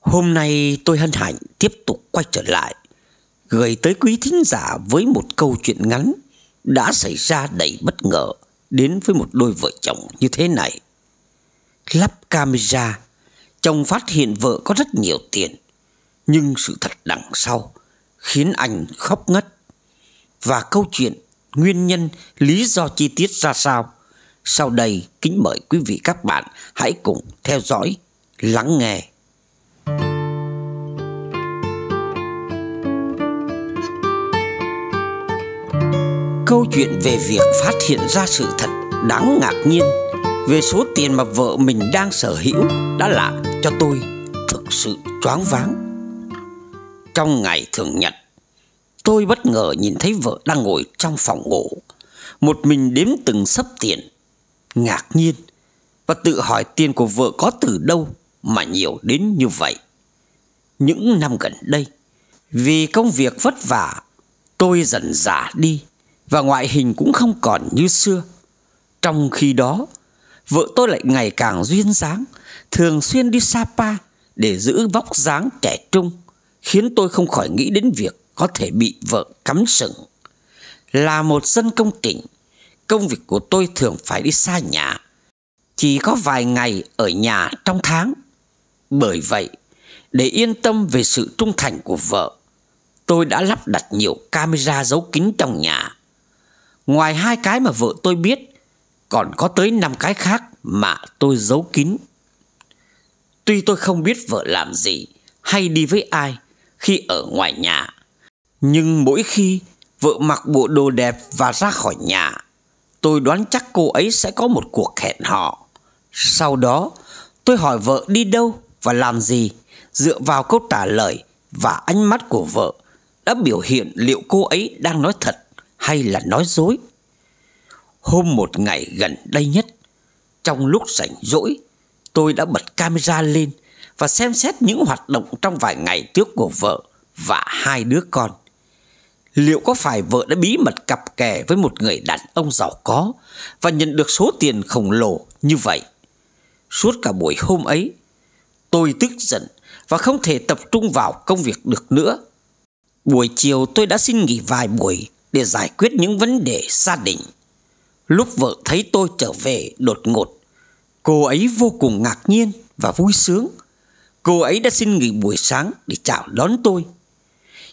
Hôm nay tôi hân hạnh tiếp tục quay trở lại Gửi tới quý thính giả với một câu chuyện ngắn Đã xảy ra đầy bất ngờ Đến với một đôi vợ chồng như thế này Lắp camera Chồng phát hiện vợ có rất nhiều tiền Nhưng sự thật đằng sau Khiến anh khóc ngất Và câu chuyện Nguyên nhân Lý do chi tiết ra sao Sau đây kính mời quý vị các bạn Hãy cùng theo dõi Lắng nghe câu chuyện về việc phát hiện ra sự thật đáng ngạc nhiên về số tiền mà vợ mình đang sở hữu đã làm cho tôi thực sự choáng váng. Trong ngày thường nhật, tôi bất ngờ nhìn thấy vợ đang ngồi trong phòng ngủ, một mình đếm từng sấp tiền, ngạc nhiên và tự hỏi tiền của vợ có từ đâu mà nhiều đến như vậy. Những năm gần đây, vì công việc vất vả, tôi dần già đi và ngoại hình cũng không còn như xưa. Trong khi đó, vợ tôi lại ngày càng duyên dáng, thường xuyên đi Sapa để giữ vóc dáng trẻ trung, khiến tôi không khỏi nghĩ đến việc có thể bị vợ cắm sừng. Là một dân công tỉnh, công việc của tôi thường phải đi xa nhà, chỉ có vài ngày ở nhà trong tháng. Bởi vậy, để yên tâm về sự trung thành của vợ, tôi đã lắp đặt nhiều camera giấu kín trong nhà Ngoài hai cái mà vợ tôi biết Còn có tới năm cái khác mà tôi giấu kín Tuy tôi không biết vợ làm gì Hay đi với ai Khi ở ngoài nhà Nhưng mỗi khi Vợ mặc bộ đồ đẹp và ra khỏi nhà Tôi đoán chắc cô ấy sẽ có một cuộc hẹn hò Sau đó Tôi hỏi vợ đi đâu và làm gì Dựa vào câu trả lời Và ánh mắt của vợ Đã biểu hiện liệu cô ấy đang nói thật hay là nói dối. Hôm một ngày gần đây nhất, trong lúc rảnh rỗi, tôi đã bật camera lên và xem xét những hoạt động trong vài ngày trước của vợ và hai đứa con. Liệu có phải vợ đã bí mật cặp kè với một người đàn ông giàu có và nhận được số tiền khổng lồ như vậy? Suốt cả buổi hôm ấy, tôi tức giận và không thể tập trung vào công việc được nữa. Buổi chiều tôi đã xin nghỉ vài buổi để giải quyết những vấn đề gia đình. Lúc vợ thấy tôi trở về đột ngột, cô ấy vô cùng ngạc nhiên và vui sướng. Cô ấy đã xin nghỉ buổi sáng để chào đón tôi.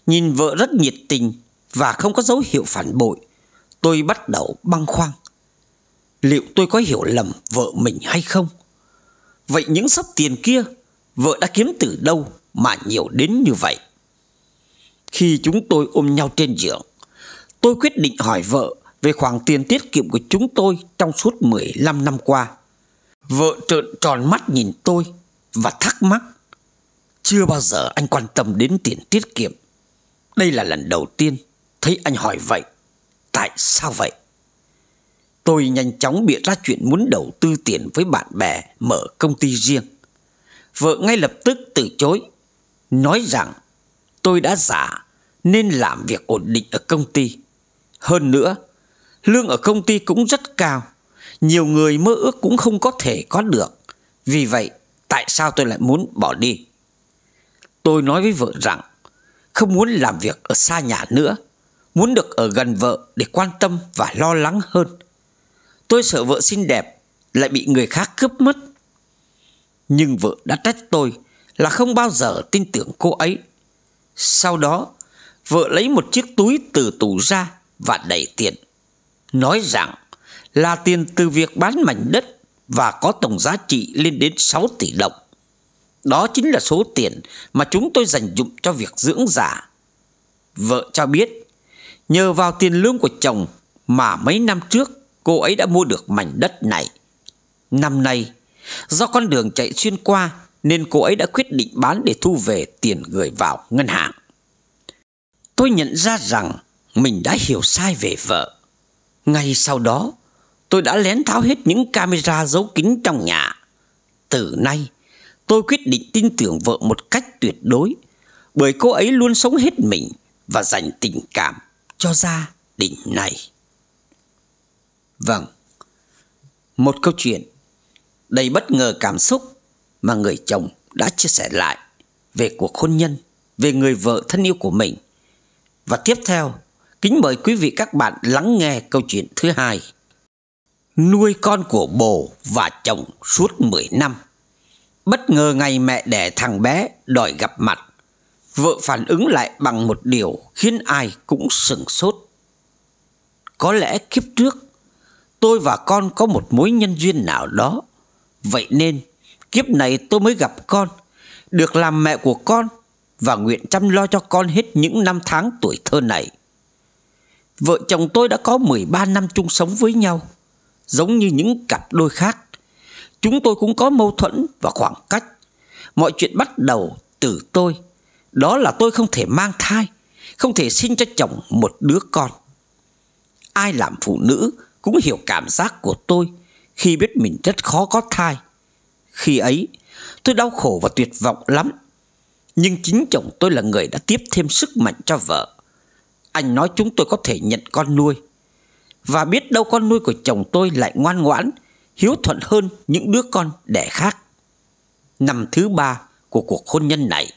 Nhìn vợ rất nhiệt tình và không có dấu hiệu phản bội, tôi bắt đầu băn khoăn. Liệu tôi có hiểu lầm vợ mình hay không? Vậy những sắp tiền kia vợ đã kiếm từ đâu mà nhiều đến như vậy? Khi chúng tôi ôm nhau trên giường, tôi quyết định hỏi vợ về khoản tiền tiết kiệm của chúng tôi trong suốt 15 năm qua. Vợ trợn tròn mắt nhìn tôi và thắc mắc. Chưa bao giờ anh quan tâm đến tiền tiết kiệm. Đây là lần đầu tiên thấy anh hỏi vậy. Tại sao vậy? Tôi nhanh chóng bịa ra chuyện muốn đầu tư tiền với bạn bè mở công ty riêng. Vợ ngay lập tức từ chối, nói rằng tôi đã giả nên làm việc ổn định ở công ty hơn nữa, lương ở công ty cũng rất cao, nhiều người mơ ước cũng không có thể có được. Vì vậy, tại sao tôi lại muốn bỏ đi? Tôi nói với vợ rằng, không muốn làm việc ở xa nhà nữa, muốn được ở gần vợ để quan tâm và lo lắng hơn. Tôi sợ vợ xinh đẹp lại bị người khác cướp mất. Nhưng vợ đã trách tôi là không bao giờ tin tưởng cô ấy. Sau đó, vợ lấy một chiếc túi từ tủ ra và đầy tiền. Nói rằng là tiền từ việc bán mảnh đất và có tổng giá trị lên đến 6 tỷ đồng. Đó chính là số tiền mà chúng tôi dành dụng cho việc dưỡng giả. Vợ cho biết, nhờ vào tiền lương của chồng mà mấy năm trước cô ấy đã mua được mảnh đất này. Năm nay, do con đường chạy xuyên qua nên cô ấy đã quyết định bán để thu về tiền gửi vào ngân hàng. Tôi nhận ra rằng mình đã hiểu sai về vợ. Ngay sau đó, tôi đã lén tháo hết những camera giấu kín trong nhà. Từ nay, tôi quyết định tin tưởng vợ một cách tuyệt đối, bởi cô ấy luôn sống hết mình và dành tình cảm cho gia đình này. Vâng, một câu chuyện đầy bất ngờ cảm xúc mà người chồng đã chia sẻ lại về cuộc hôn nhân, về người vợ thân yêu của mình. Và tiếp theo Kính mời quý vị các bạn lắng nghe câu chuyện thứ hai. Nuôi con của bồ và chồng suốt 10 năm. Bất ngờ ngày mẹ đẻ thằng bé đòi gặp mặt. Vợ phản ứng lại bằng một điều khiến ai cũng sừng sốt. Có lẽ kiếp trước, tôi và con có một mối nhân duyên nào đó. Vậy nên, kiếp này tôi mới gặp con, được làm mẹ của con và nguyện chăm lo cho con hết những năm tháng tuổi thơ này. Vợ chồng tôi đã có 13 năm chung sống với nhau, giống như những cặp đôi khác. Chúng tôi cũng có mâu thuẫn và khoảng cách. Mọi chuyện bắt đầu từ tôi. Đó là tôi không thể mang thai, không thể sinh cho chồng một đứa con. Ai làm phụ nữ cũng hiểu cảm giác của tôi khi biết mình rất khó có thai. Khi ấy, tôi đau khổ và tuyệt vọng lắm. Nhưng chính chồng tôi là người đã tiếp thêm sức mạnh cho vợ anh nói chúng tôi có thể nhận con nuôi Và biết đâu con nuôi của chồng tôi lại ngoan ngoãn Hiếu thuận hơn những đứa con đẻ khác Năm thứ ba của cuộc hôn nhân này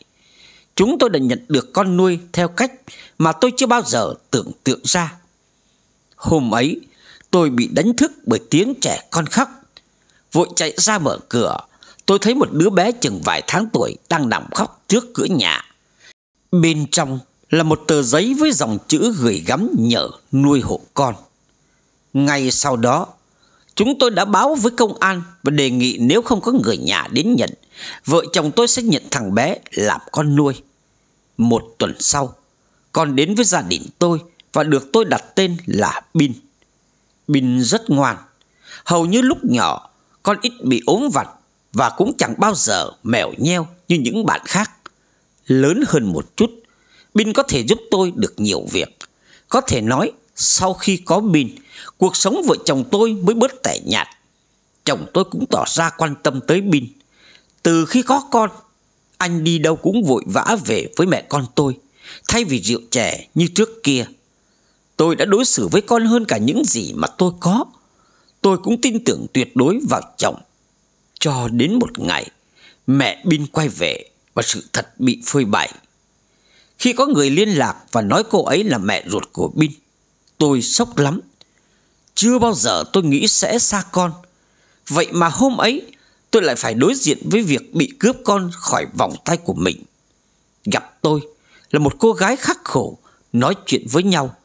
Chúng tôi đã nhận được con nuôi theo cách mà tôi chưa bao giờ tưởng tượng ra Hôm ấy tôi bị đánh thức bởi tiếng trẻ con khóc Vội chạy ra mở cửa Tôi thấy một đứa bé chừng vài tháng tuổi đang nằm khóc trước cửa nhà Bên trong là một tờ giấy với dòng chữ gửi gắm nhờ nuôi hộ con. Ngay sau đó, chúng tôi đã báo với công an và đề nghị nếu không có người nhà đến nhận, vợ chồng tôi sẽ nhận thằng bé làm con nuôi. Một tuần sau, con đến với gia đình tôi và được tôi đặt tên là Bin. Bin rất ngoan, hầu như lúc nhỏ con ít bị ốm vặt và cũng chẳng bao giờ mèo nheo như những bạn khác. Lớn hơn một chút, Bin có thể giúp tôi được nhiều việc. Có thể nói, sau khi có Bin, cuộc sống vợ chồng tôi mới bớt tẻ nhạt. Chồng tôi cũng tỏ ra quan tâm tới Bin. Từ khi có con, anh đi đâu cũng vội vã về với mẹ con tôi, thay vì rượu chè như trước kia. Tôi đã đối xử với con hơn cả những gì mà tôi có. Tôi cũng tin tưởng tuyệt đối vào chồng. Cho đến một ngày, mẹ Bin quay về và sự thật bị phơi bày. Khi có người liên lạc và nói cô ấy là mẹ ruột của Bin, tôi sốc lắm. Chưa bao giờ tôi nghĩ sẽ xa con. Vậy mà hôm ấy, tôi lại phải đối diện với việc bị cướp con khỏi vòng tay của mình. Gặp tôi là một cô gái khắc khổ, nói chuyện với nhau.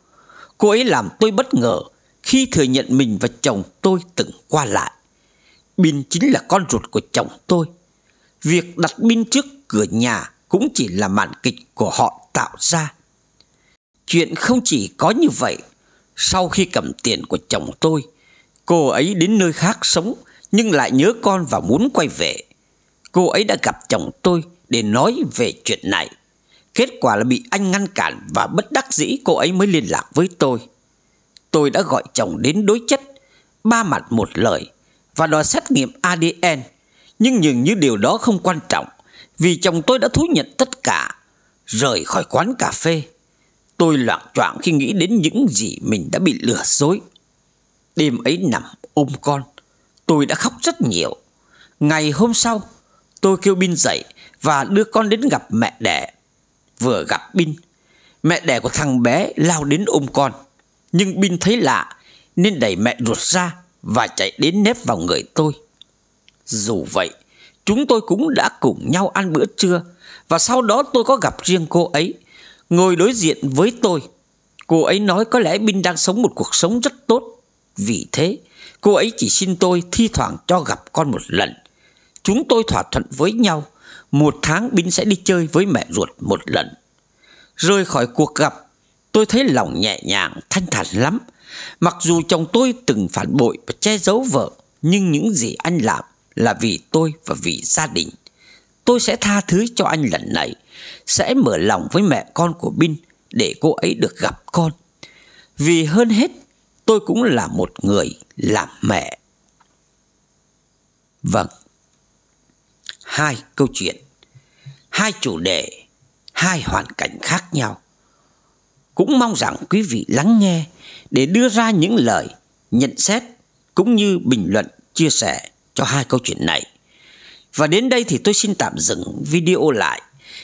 Cô ấy làm tôi bất ngờ khi thừa nhận mình và chồng tôi từng qua lại. Bin chính là con ruột của chồng tôi. Việc đặt Bin trước cửa nhà cũng chỉ là màn kịch của họ tạo ra. Chuyện không chỉ có như vậy, sau khi cầm tiền của chồng tôi, cô ấy đến nơi khác sống nhưng lại nhớ con và muốn quay về. Cô ấy đã gặp chồng tôi để nói về chuyện này. Kết quả là bị anh ngăn cản và bất đắc dĩ cô ấy mới liên lạc với tôi. Tôi đã gọi chồng đến đối chất, ba mặt một lời và đòi xét nghiệm ADN. Nhưng dường như điều đó không quan trọng vì chồng tôi đã thú nhận tất cả Rời khỏi quán cà phê Tôi loạn choạng khi nghĩ đến những gì mình đã bị lừa dối Đêm ấy nằm ôm con Tôi đã khóc rất nhiều Ngày hôm sau Tôi kêu Bin dậy Và đưa con đến gặp mẹ đẻ Vừa gặp Bin Mẹ đẻ của thằng bé lao đến ôm con Nhưng Bin thấy lạ Nên đẩy mẹ ruột ra Và chạy đến nếp vào người tôi Dù vậy Chúng tôi cũng đã cùng nhau ăn bữa trưa và sau đó tôi có gặp riêng cô ấy Ngồi đối diện với tôi Cô ấy nói có lẽ Bin đang sống một cuộc sống rất tốt Vì thế cô ấy chỉ xin tôi thi thoảng cho gặp con một lần Chúng tôi thỏa thuận với nhau Một tháng Bin sẽ đi chơi với mẹ ruột một lần rời khỏi cuộc gặp Tôi thấy lòng nhẹ nhàng, thanh thản lắm Mặc dù chồng tôi từng phản bội và che giấu vợ Nhưng những gì anh làm là vì tôi và vì gia đình Tôi sẽ tha thứ cho anh lần này Sẽ mở lòng với mẹ con của Bin Để cô ấy được gặp con Vì hơn hết Tôi cũng là một người làm mẹ Vâng Hai câu chuyện Hai chủ đề Hai hoàn cảnh khác nhau Cũng mong rằng quý vị lắng nghe Để đưa ra những lời Nhận xét Cũng như bình luận chia sẻ cho hai câu chuyện này và đến đây thì tôi xin tạm dừng video lại.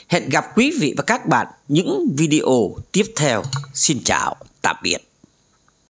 Hẹn gặp quý vị và các bạn những video tiếp theo. Xin chào, tạm biệt.